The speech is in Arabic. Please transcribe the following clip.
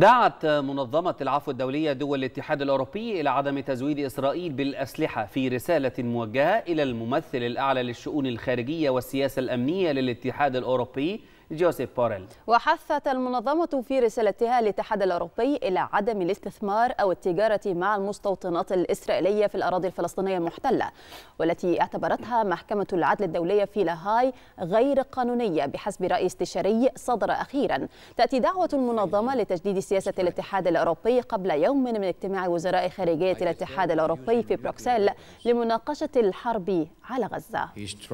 دعت منظمة العفو الدولية دول الاتحاد الأوروبي إلى عدم تزويد إسرائيل بالأسلحة في رسالة موجهة إلى الممثل الأعلى للشؤون الخارجية والسياسة الأمنية للاتحاد الأوروبي جوزيف بوريل وحثت المنظمة في رسالتها للاتحاد الأوروبي إلى عدم الاستثمار أو التجارة مع المستوطنات الإسرائيلية في الأراضي الفلسطينية المحتلة والتي اعتبرتها محكمة العدل الدولية في لاهاي غير قانونية بحسب رأي استشاري صدر أخيرا تأتي دعوة المنظمة لتجديد سياسة الاتحاد الأوروبي قبل يوم من اجتماع وزراء خارجية الاتحاد الأوروبي في بروكسل لمناقشة الحرب على غزة.